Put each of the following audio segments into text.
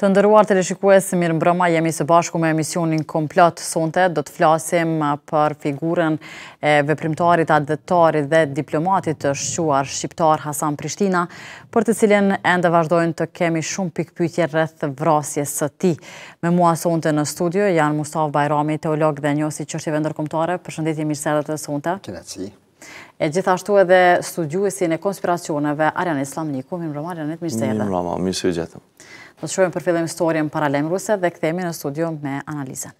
Të ndëruar të leshikues, mirë mbrëma, jemi së bashku me emisionin komplet sonte, do të flasim për figurën e veprimtarit, advetarit dhe diplomatit të shquar Shqiptar Hasan Prishtina, për të cilin e vazhdojnë të kemi shumë pikpytje rreth vrasjes së ti. Me mua sonte në studio, janë Mustaf Bajrami, teolog dhe njësi qështjeve ndërkomtare, për shëndetje mirë sërët e sonte. Që si. E gjithashtu edhe studiuesin e konspiracioneve, Arjan Islam Niku, mirë mbrëma, Arjanet, mirë së gjithë. Në të shumë për fillim historien paralemruse dhe këthemi në studio me analizën.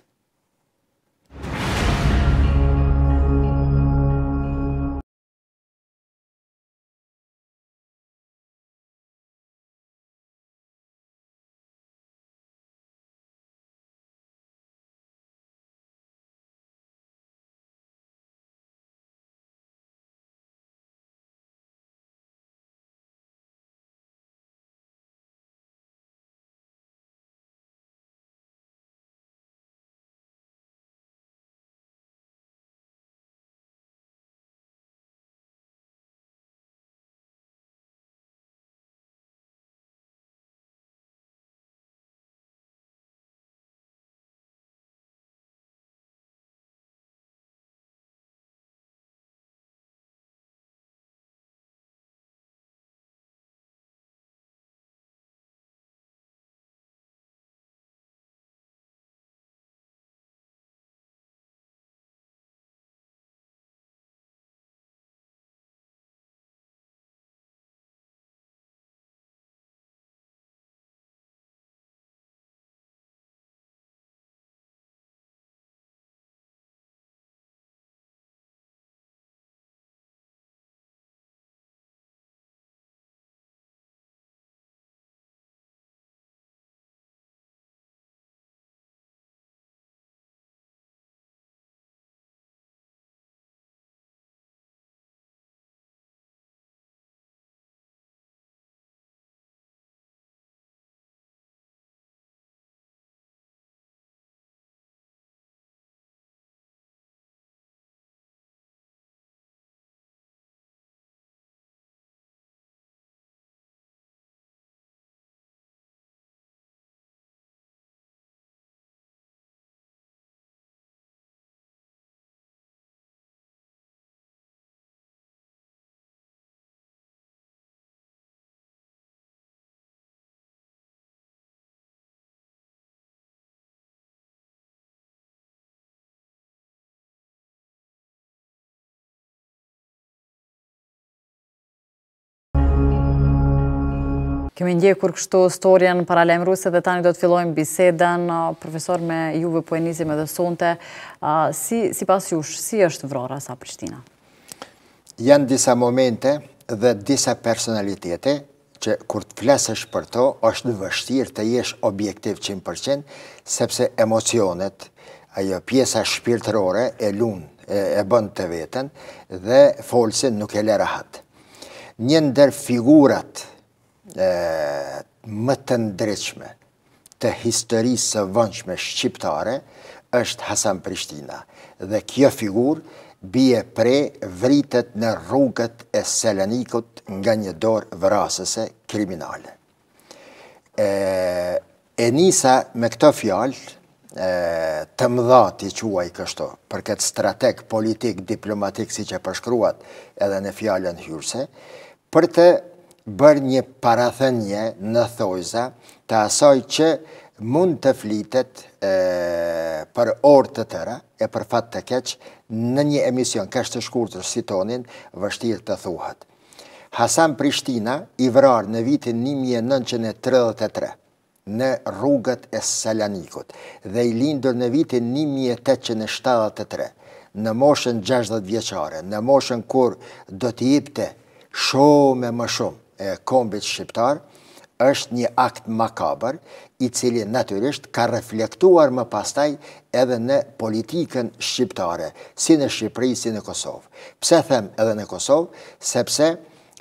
Kemi ndjekur kur kështu storjen paralem dhe tani do të fillojmë bisedan, profesor me juve po e nizime dhe sonte. Si pas jush, si është vrora sa Prishtina? Janë disa momente dhe disa personalitete që kur të flesësh për to, është në vështirë të jesh objektiv 100%, sepse emocionet, ajo pjesa shpirtërore e lunë, e bënd të vetën, dhe folësin nuk e lera hatë. Njëndër figurat, më të ndryqme të historisë së vëndshme shqiptare është Hasan Prishtina dhe kjo figur bie pre vritet në rrugët e selenikut nga një dorë vërasëse kriminale. E nisa me këto fjallë të mdha t'i quaj kështo për këtë strateg politik-diplomatik si që përshkruat edhe në fjallën hyrse për të bërë një parathënje në thojza të asoj që mund të flitet për orë të tëra e për fat të keqë në një emision kështë të shkurë të sitonin vështirë të thuhat. Hasan Prishtina i vrarë në vitin 1933 në rrugët e Selanikut dhe i lindur në vitin 1873 në moshën 60 vjeqare, në moshën kur do t'jipte shumë e më shumë e kombit shqiptar, është një akt makabër i cili natyrisht ka reflektuar më pastaj edhe në politikën shqiptare, si në Shqipëri, si në Kosovë. Pse them edhe në Kosovë? Sepse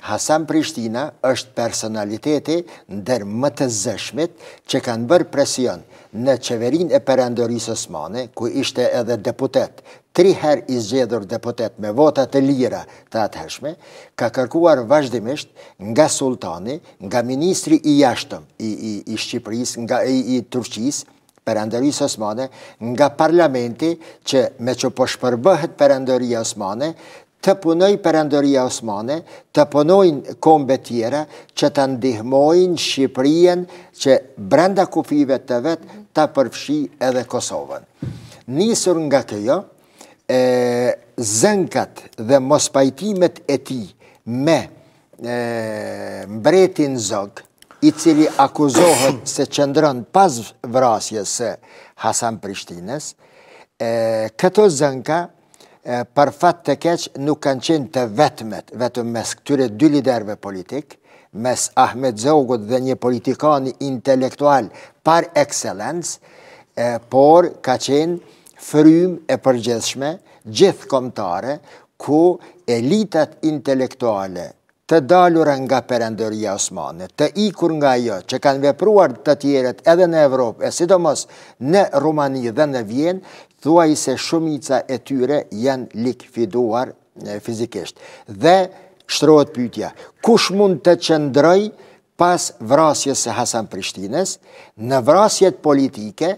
Hasan Prishtina është personaliteti ndër më të zëshmit që kanë bërë presion në qeverin e përëndërisë osmane, ku ishte edhe deputet tri her i zgjedhur deputet me vota të lira të atëheshme, ka kërkuar vazhdimisht nga sultani, nga ministri i jashtëm i i i Shqipërisë, nga i, i Turqisë, Perandoris Osmane, nga parlamenti që me që po shpërbëhet Perandoria Osmane, të punoj Perandoria Osmane, të punojnë kombe tjera që të ndihmojnë Shqipërien që brenda kufive të vetë të përfshi edhe Kosovën. Nisur nga kjo, zënkat dhe mos pajtimet e ti me mbretin zog, i cili akuzohet se qëndron pas vrasje se Hasan Prishtines, këto zënka për fat të keq nuk kanë qenë të vetmet, vetëm mes këtyre dy liderve politikë, mes Ahmed Zogut dhe një politikani intelektual par excellence, por ka qenë frym e përgjeshme, gjithë komtare, ku elitat intelektuale të dalur nga perendërja Osmane, të ikur nga jo, që kanë vepruar të tjeret edhe në Evropë, e sidomos në Rumani dhe në Vjenë, thuaj se shumica e tyre janë likfiduar fizikisht. Dhe shtrohet pytja, kush mund të qëndroj pas vrasjes e Hasan Prishtines, në vrasjet politike,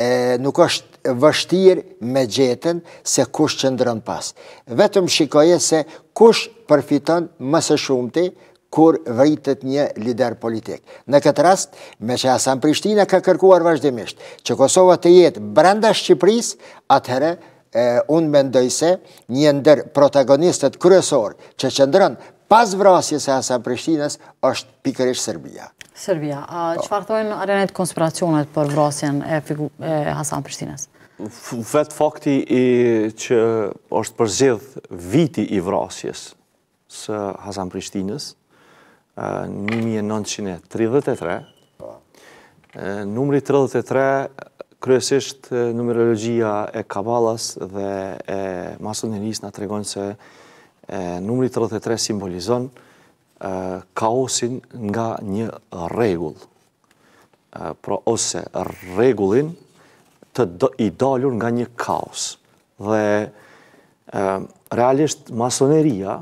e, nuk është vështirë me gjetën se kush qëndrën pas. Vetëm shikoje se kush përfiton mëse shumëti kur vritet një lider politik. Në këtë rast, me që Asan Prishtina ka kërkuar vazhdimisht që Kosova të jetë brenda Shqipëris, atëherë e, unë mendoj se një ndër protagonistët kryesor që qëndrën pas vrasjes e Asan Prishtinas është pikërish Serbia. Serbia, qëfar po. thojnë arenet konspiracionet për vrasjen e Hasan Prishtines? Vetë fakti që është përzidh viti i vrasjes së Hasan Prishtines, 1933, numri 33, kryesisht numerologia e Kabalas dhe e nga të regonë se numri 33 simbolizonë kaosin nga një regull, pra ose regullin të i dalur nga një kaos. Dhe realisht masoneria,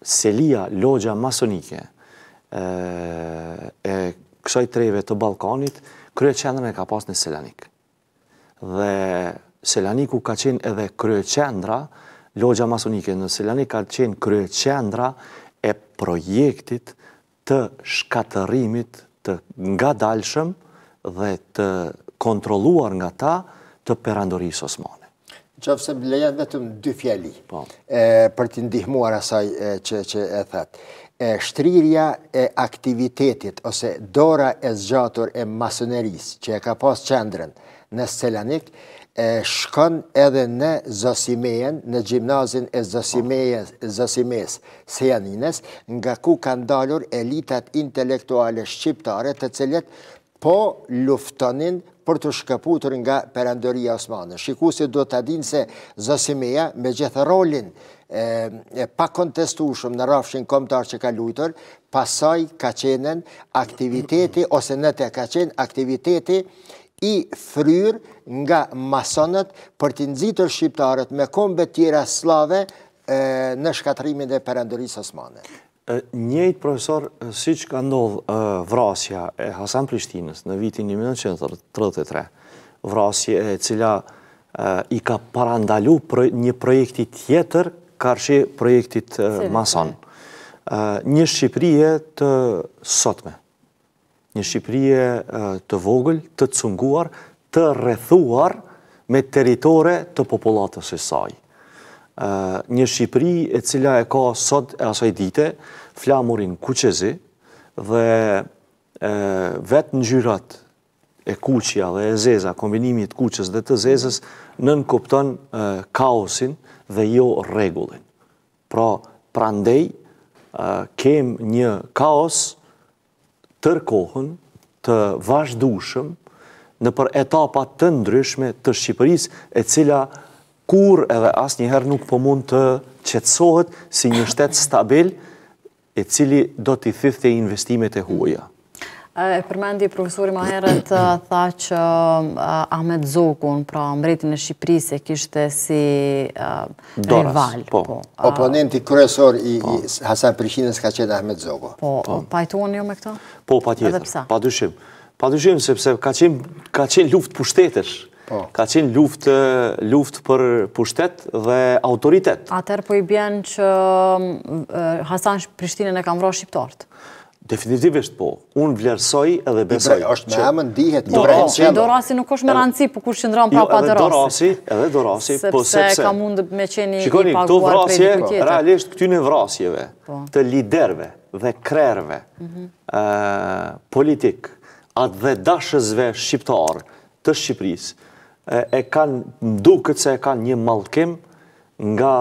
selia, logja masonike e kësaj treve të Balkanit, krye qendrën e ka pas në Selanik. Dhe Selaniku ka qenë edhe krye qendra, logja masonike në Selanik ka qenë krye qendra projektit të shkaterimit të nga dalshëm dhe të kontroluar nga ta të perandorisë osmane. Qovë se më vetëm dy fjali po. për të ndihmuar asaj që e thëtë. Shtrirja e aktivitetit ose dora e zgjator e masonerisë që e ka pas qendrën në Selanikë, e shkon edhe në Zosimejen, në gjimnazin e Zosimejes Sejanines, nga ku kanë dalur elitat intelektuale shqiptare të cilet po luftonin për të shkëputur nga perandoria Osmanë. Shiku si do të adin se Zosimeja me gjithë rolin e pa kontestu shumë në rafshin komtar që ka lujtër, pasaj ka qenën aktiviteti, ose në të ka qenë aktiviteti, i fryr nga masonët për të nëzitur shqiptarët me kombe tjera slave në shkatrimin dhe përëndërisë osmanët. Njëjtë profesor, si që ka ndodhë vrasja e Hasan Prishtinës në vitin 1933, vrasje e cila i ka parandalu një projekti tjetër karshe projektit mason. Një Shqiprije të sotme, një Shqipërije të vogël, të cunguar, të rrethuar me teritore të popolatës e saj. Një Shqipëri e cila e ka sot e asaj dite, flamurin kuqezi dhe vetë në gjyrat e kuqia dhe e zeza, kombinimit kuqes dhe të zezës, në nënkupton kaosin dhe jo regullin. Pra, pra ndej, kem një kaos, kaos, tërkohën, të vazhdushëm, në për etapat të ndryshme të Shqipëris, e cila kur edhe asë njëherë nuk po mund të qetsohet si një shtetë stabil, e cili do t'i thithë të investimet e huja. E përmendi profesori Maheret tha që Ahmet Zogun pra mbretin e Shqipërisë, kishte si rival. Po. Po. Po, oponenti kresor i Hasan Prishinës ka qenë Ahmet Zogu. Po, pajtuon jo me këto? Po, pa tjetër, pa dyshim. Pa dushim, sepse ka qenë luft pushtetërsh. Ka qenë luft për pushtet dhe autoritet. Atër po i bjen që Hasan Prishtinën e kam vro shqiptartë. Definitivisht po. Unë vlerësoj edhe besoj. Ibra, është me amë ndihet. Po, Dorasi. Po, Dorasi nuk është me rëndësi, po kur shëndron pra pa jo, Dorasi. Jo, edhe Dorasi, edhe Dorasi. Po sepse ka mund me qeni i paguar të vejtë tjetër. Shikoni, realisht këtyne vrasjeve, po. të liderve dhe krerve mhm. politik, atë dhe dashëzve shqiptarë të Shqipëris, e kanë, mdu këtë se e kanë një malkim nga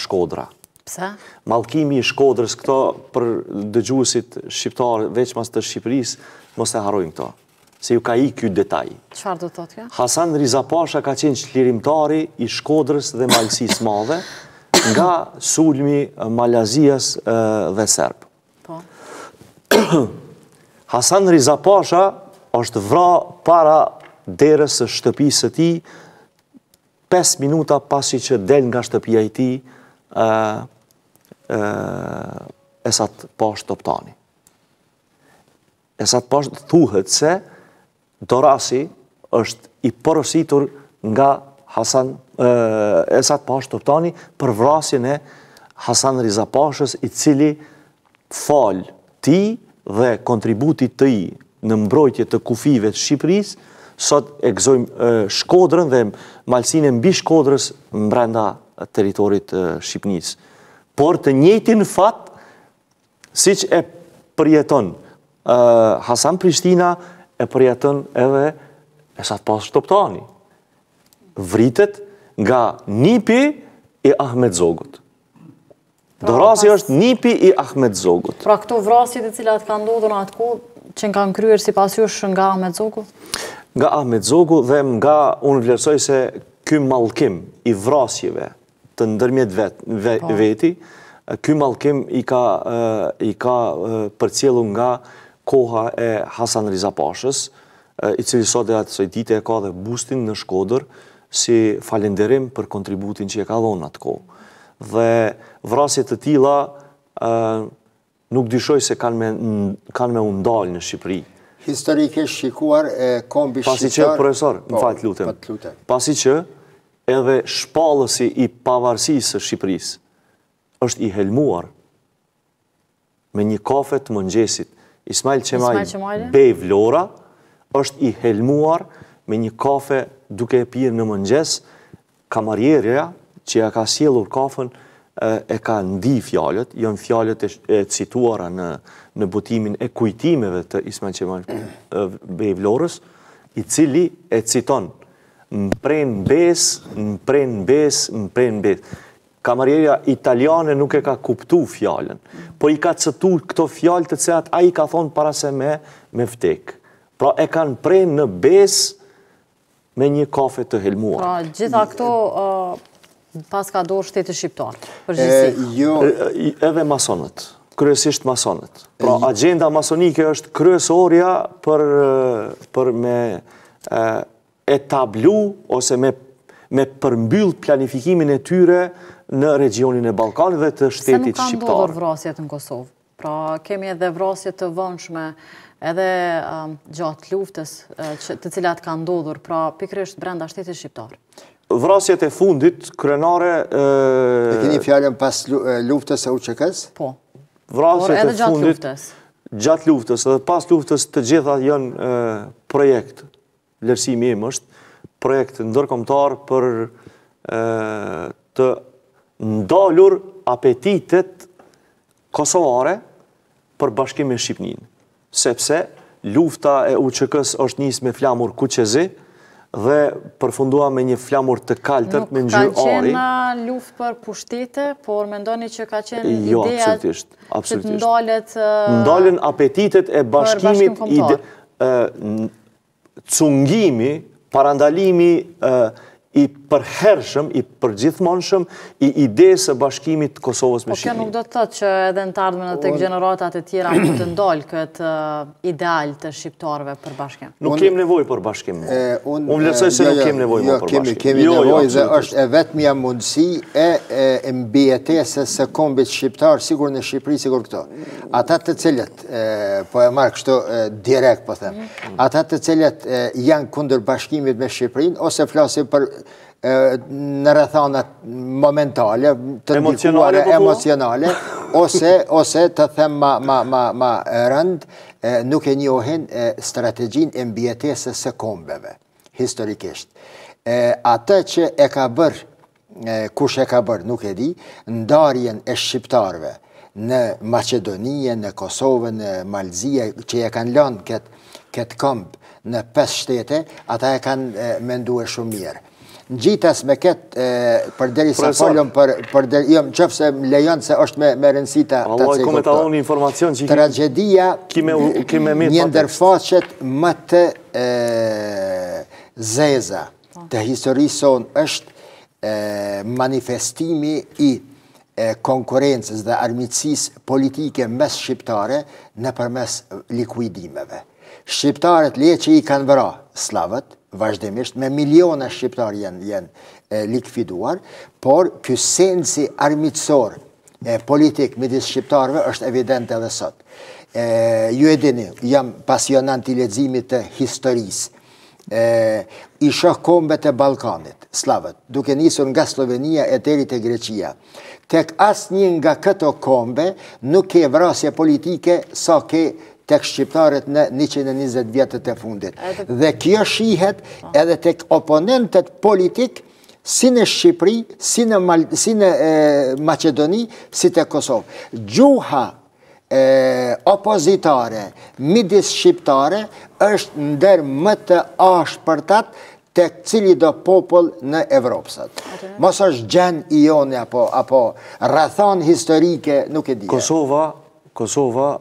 Shkodra. Pse? Malkimi i shkodrës këto për dëgjusit shqiptarë veç mas të Shqipëris, mos e harojnë këto. Se ju ka i kjo detaj. Qfar do të të kjo? Hasan Rizapasha ka qenë qlirimtari i shkodrës dhe malsis madhe nga sulmi eh, Malazias eh, dhe Serb. Po. Hasan Rizapasha është vra para derës së shtëpisë të ti 5 minuta pasi që del nga shtëpia i ti eh, e sa të poshtë të optani. E sa të thuhet se Dorasi është i porositur nga Hasan, e sa të të optani për vrasin e Hasan Rizapashës i cili fal ti dhe kontributit të i në mbrojtje të kufive të Shqipëris, sot e gëzojmë shkodrën dhe malsinën bi shkodrës mbrenda teritorit Shqipënisë por të njëtin fat si që e përjeton. Hasan Prishtina e përjeton edhe e sa të pasë shtoptani. Vritet nga nipi i Ahmet Zogut. Dorasi është nipi i Ahmet Zogut. Pra këto vrasjit e cilat ka ndodhën atë ku, që nga kryer si pasjush nga Ahmet Zogut? Nga Ahmet Zogut dhe nga unë vlerësoj se këmë malkim i vrasjive, të ndërmjet po. veti, ky malkim i ka përcjelu nga koha e Hasan Rizapashës, i cili sot e atë dite e ka dhe bustin në shkoder, si falenderim për kontributin që e ka dhonë atë kohë. Dhe vrasjet të tila nuk dyshoj se kanë me undalë në Shqipëri. Historike e kombi shqiptar... Pasi që, profesor, po, më fatë po, lutem. Pasi që, edhe shpalësi i pavarësisë së Shqipërisë është i helmuar me një kafe të mëngjesit. Ismail Qemaj, bej vlora, është i helmuar me një kafe duke e pirë në mëngjes, kamarjerja që ja ka sielur kafen e ka ndi fjallet, jënë fjallet e cituara në butimin e kujtimeve të Ismail Qemaj, bej vlorës, i cili e citonë, Në prejnë bes, në prejnë bes, në prejnë bes. Kamarjeria italiane nuk e ka kuptu fjallën, po i ka cëtu këto fjallë të cëtë a i ka thonë para se me, me vtek. Pra e kanë prejnë në bes me një kafe të helmuar. Pra gjitha këto uh, pas ka dorë shtetë shqiptarë, përgjësi. Jo. Edhe masonët, kryesisht masonët. Pra jo. agenda masonike është kryesoria për me e tablu ose me me përmbyll planifikimin e tyre në regionin e Balkan dhe të shtetit shqiptar. Se nuk kanë bodur vrasjet në Kosovë, pra kemi edhe vrasjet të vëndshme edhe um, gjatë luftës të cilat kanë ndodhur, pra pikrështë brenda shtetit shqiptar. Vrasjet e fundit, krenare... E kini fjallën pas luftës e uqekës? Po, por edhe gjatë luftës. Gjatë luftës, edhe pas luftës të gjitha jënë projektë vlerësimi im është projekt ndërkomtar për të ndalur apetitet kosovare për bashkim e Shqipnin. Sepse lufta e UQK-s është njës me flamur kuqezi dhe përfundua me një flamur të kaltër me një gjyë ari. Nuk ka qena luft për pushtite, por me ndoni që ka qenë jo, ideat që të ndalët... Ndalën apetitet e bashkimit cungimi, parandalimi e, i përherëshëm, i përgjithmonëshëm, i ideje së bashkimit Kosovës me Shqipëri. Po kjo nuk do të thëtë që edhe në tardhme në të gjeneratat e tjera më të ndollë këtë ideal të shqiptarve për bashkim. Nuk kemi nevoj për bashkim. Unë lësoj se jo, nuk kemi nevoj për bashkim. Jo, kemi nevoj jo, jo, dhe është e vetëmja mundësi e mbjetese se kombit shqiptarë, sigur në Shqipëri, sigur këto. Ata të cilët, po e marë kështu direkt, po them, mhm. ata të cilët janë kundër bashkimit me Shqipërin, ose flasim për në rëthanat momentale, të ndikuare po emocionale, ose të them ma rënd, nuk e njohin strategjin e mbjetese së kombeve, historikisht. Ate që e ka bërë, kush e ka bërë, nuk e di, ndarjen e shqiptarve në Macedonije, në Kosovë, në Malzije, që e kanë lënë këtë këmbë në pes shtete, ata e kanë mendu e shumë mirë në me ketë për deri sa folëm për deri, jo më qëfë se më lejonë se është me më rënsita të cikur të tragedia një ndërfaqet më të zeza po. të histori son është manifestimi i konkurencës dhe armicis politike mes shqiptare në përmes likuidimeve. Shqiptaret le që i kanë vëra slavët, vazhdemisht, me miliona shqiptar jenë likviduar, por kësensi si armitsor politik me disë shqiptarve është evident edhe sot. Ju e dini, jam pasionant i ledzimit të historisë, i shohë kombe të Balkanit, slavët, duke njësën nga Slovenia e terit e Greqia. Tek asë një nga këto kombe nuk ke vrasje politike sa ke tek shqiptarët në 120 vjetët e fundit. Dhe kjo shihet edhe tek oponentet politikë si në Shqipëri, si në Macedoni, si të Kosovë. Gjuha opozitare, midis Shqiptare, është ndër më të ashtë për tatë të cili do popull në Evropësat. Mos është gjenë i jone, apo rathon historike, nuk e dhja. Kosova,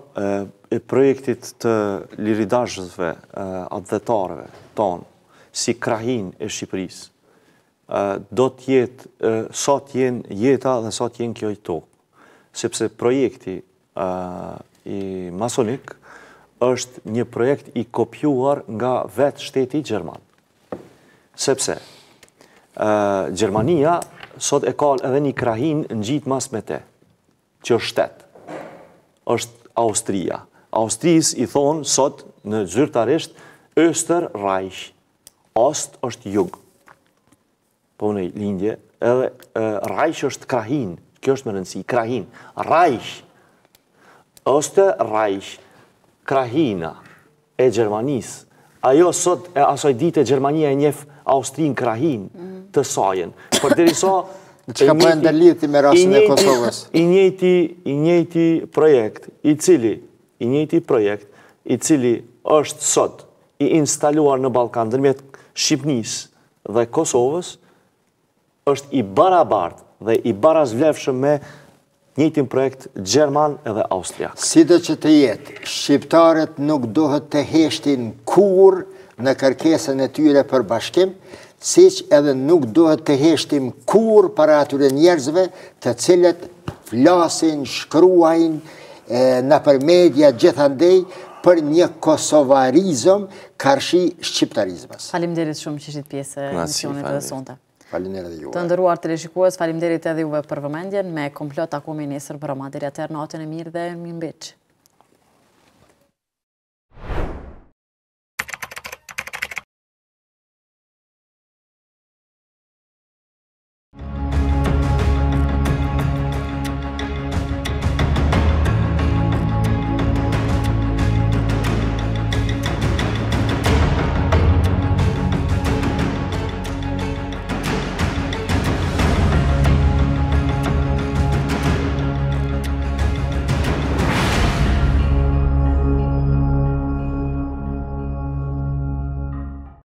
e projektit të liridashëve atëdhetarëve tonë, si krahin e Shqipërisë, do të jetë sa të jenë jeta dhe sa të jenë kjoj tokë, Sepse projekti i masonik është një projekt i kopjuar nga vetë shteti Gjerman. Sepse Gjermania sot e kalë edhe një krahin në gjitë mas me te, që është shtetë, është Austria. Austrijës i thonë sot në zyrtarisht Öster Reich. Ost është jug. Po në lindje. Edhe Reich është krahin. Kjo është më rëndësi. Krahin. Reich. Öster Reich. Krahina. E Gjermanis. Ajo sot e asoj dit e Gjermania e njef Austrijën krahin të sajen. Për diri so... Që ka përë me rasën e Kosovës? I njëti projekt i cili i njëti projekt i cili është sot i instaluar në Balkan dërmjet Shqipnis dhe Kosovës është i barabart dhe i barazvlefshëm me njëtim projekt Gjerman edhe Austriak. Si dhe që të jetë, Shqiptarët nuk dohet të heshtin kur në kërkesën e tyre për bashkim, si që edhe nuk dohet të heshtim kur para atyre njerëzve të cilët flasin, shkruajnë, në për media gjithandej për një kosovarizëm karshi shqiptarizmës. Falim derit shumë që shqit pjesë e misionit dhe sonte. Falim derit juve. Të ndëruar të reshikuës, falim derit edhe juve për vëmendjen, me komplot akumi nesër për omadirja të ernatën e mirë dhe mimbeqë.